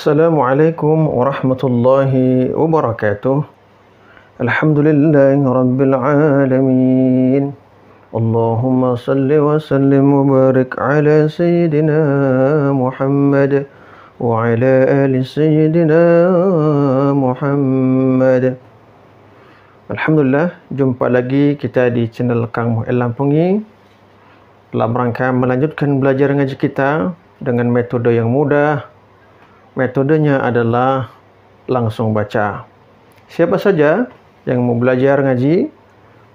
Assalamualaikum warahmatullahi wabarakatuh. Alhamdulillahi rabbil alamin. Allahumma salli wa sallim mubarak ala sayyidina Muhammad wa ala ali sayyidina Muhammad. Alhamdulillah, jumpa lagi kita di channel Kang Mu'el Lampungi dalam rangka melanjutkan belajar ngaji kita dengan metode yang mudah Metodenya adalah langsung baca. Siapa saja yang mau belajar ngaji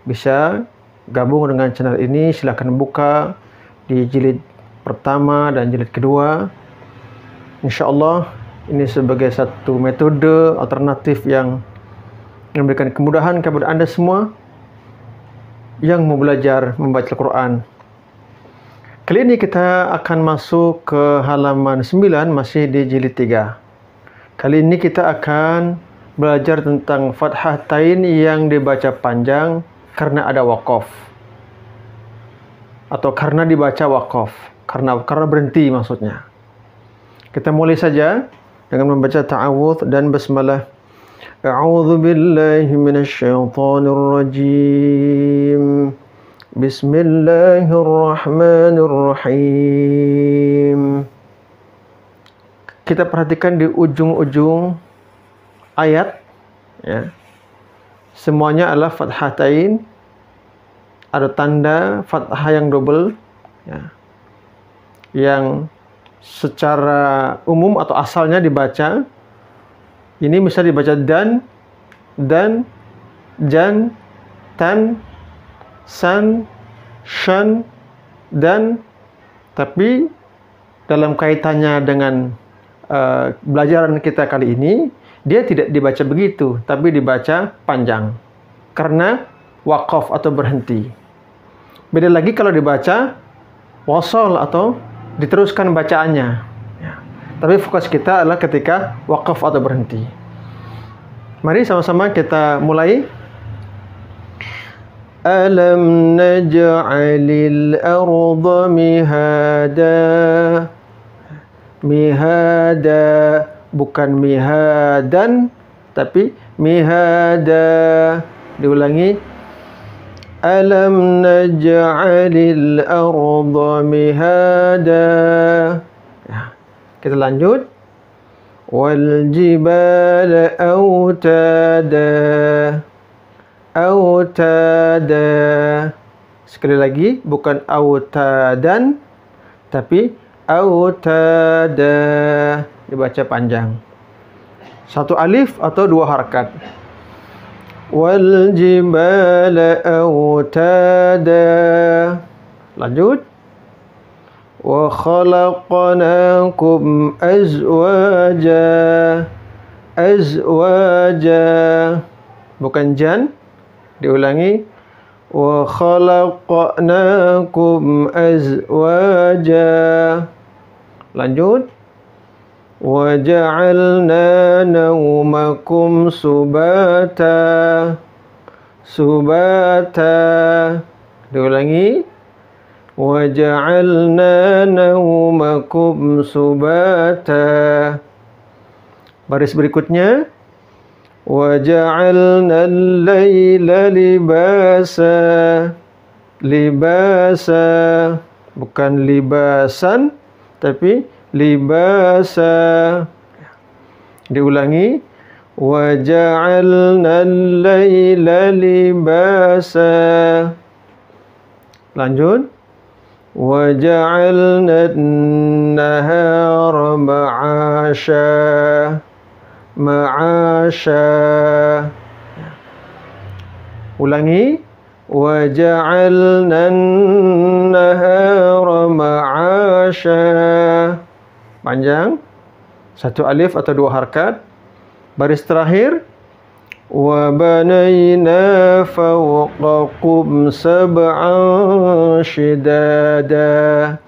bisa gabung dengan channel ini. Silahkan buka di jilid pertama dan jilid kedua. Insya Allah ini sebagai satu metode alternatif yang memberikan kemudahan kepada Anda semua yang mau belajar membaca Al-Quran Kali ini kita akan masuk ke halaman 9 masih di jilid 3. Kali ini kita akan belajar tentang fathah tain yang dibaca panjang karena ada wakaf atau karena dibaca wakaf karena karena berhenti maksudnya. Kita mulai saja dengan membaca ta'awudz dan basmalah. A'udzu billahi minasy rajim. بسم الله الرحمن الرحيم kita perhatikan di ujung-ujung ayat ya semuanya adalah fathatain ada tanda fathah yang double ya yang secara umum atau asalnya dibaca ini bisa dibaca dan dan dan, tan san, shan, dan tapi dalam kaitannya dengan uh, kita kali ini, dia tidak dibaca begitu, tapi dibaca panjang. Karena wakaf atau berhenti. Beda lagi kalau dibaca wasol atau diteruskan bacaannya. Ya. Tapi fokus kita adalah ketika wakaf atau berhenti. Mari sama-sama kita mulai ألم نجعل الأرض مهادا mihada bukan mihadan tapi mihada diulangi alam naj'alil arda mihada ya, kita lanjut wal jibala autada autada. Sekali lagi, bukan autadan, tapi autada. Dibaca panjang. Satu alif atau dua harkat. Wal jibala autada. Lanjut. وخلقناكم أزواجا أزواجا bukan jan Diulangi. Wa khalaqnakum azwaja. Lanjut. Wa ja'alna naumakum subata. Subata. Diulangi. Wa ja'alna subata. Baris berikutnya. وجعلنا الليل libasa libasa bukan libasan tapi libasa diulangi waja'alna al-laila libasa lanjut waja'alna an-nahara ma'asha ma'asha ulangi wa ja'alna an-nahara ma'asha panjang satu alif atau dua harakat baris terakhir wa banayna fawqaqum sab'an shidada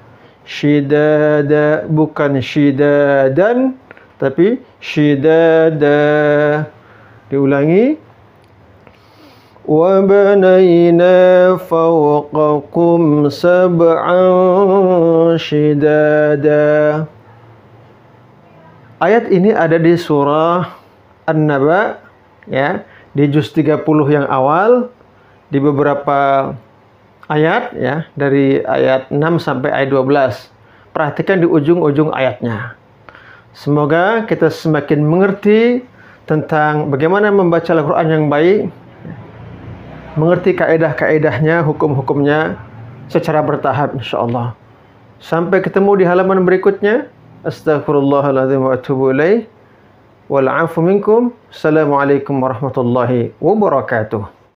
shidada bukan shidadan dan tapi syidada diulangi Wa banayna fawqakum sab'an syidada Ayat ini ada di surah An-Naba ya, di juz 30 yang awal di beberapa ayat ya, dari ayat 6 sampai ayat 12. Perhatikan di ujung-ujung ayatnya. Semoga kita semakin mengerti tentang bagaimana membaca Al-Quran yang baik, mengerti kaedah-kaedahnya, hukum-hukumnya secara bertahap insyaAllah. Sampai ketemu di halaman berikutnya. Astaghfirullahaladzim wa atubu ilaih. Wal'afu minkum. Assalamualaikum warahmatullahi wabarakatuh.